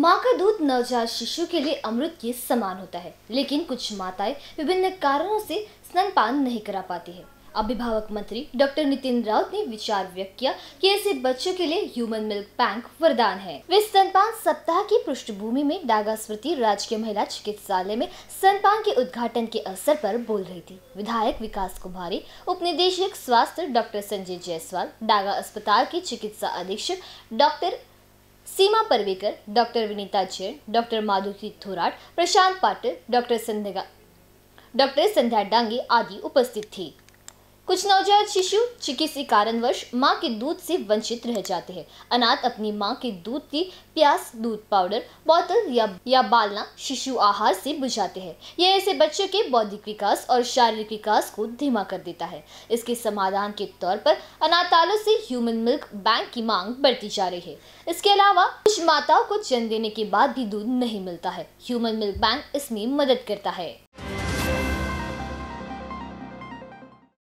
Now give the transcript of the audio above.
माँ का दूध नवजात शिशु के लिए अमृत के समान होता है लेकिन कुछ माताएं विभिन्न कारणों से स्तनपान नहीं करा पाती है अभिभावक मंत्री डॉक्टर नितिन राउत ने विचार व्यक्त किया कि ऐसे बच्चों के लिए ह्यूमन मिल्क बैंक वरदान है वे स्तनपान सप्ताह की पृष्ठभूमि में डागा स्मृति राजकीय महिला चिकित्सालय में स्तनपान के उद्घाटन के अवसर पर बोल रही थी विधायक विकास कुमारी उप निदेशक स्वास्थ्य डॉक्टर संजय जायसवाल डागा अस्पताल के चिकित्सा अधीक्षक doctor Seema Parvekar doctor Vinita Jain doctor Madhuri Thorat Prashant Patil doctor Sandhya doctor Sandhya Dange आदि उपस्थित थे कुछ नवजात शिशु चिकित्सी कारणवश माँ के दूध से वंचित रह जाते हैं अनाथ अपनी माँ के दूध की प्यास दूध पाउडर बोतल या या बालना शिशु आहार से बुझाते हैं यह ऐसे बच्चों के बौद्धिक विकास और शारीरिक विकास को धीमा कर देता है इसके समाधान के तौर पर अनाथालों से ह्यूमन मिल्क बैंक की मांग बढ़ती जा रही है इसके अलावा कुछ माताओं को जन्म देने के बाद भी दूध नहीं मिलता है ह्यूमन मिल्क बैंक इसमें मदद करता है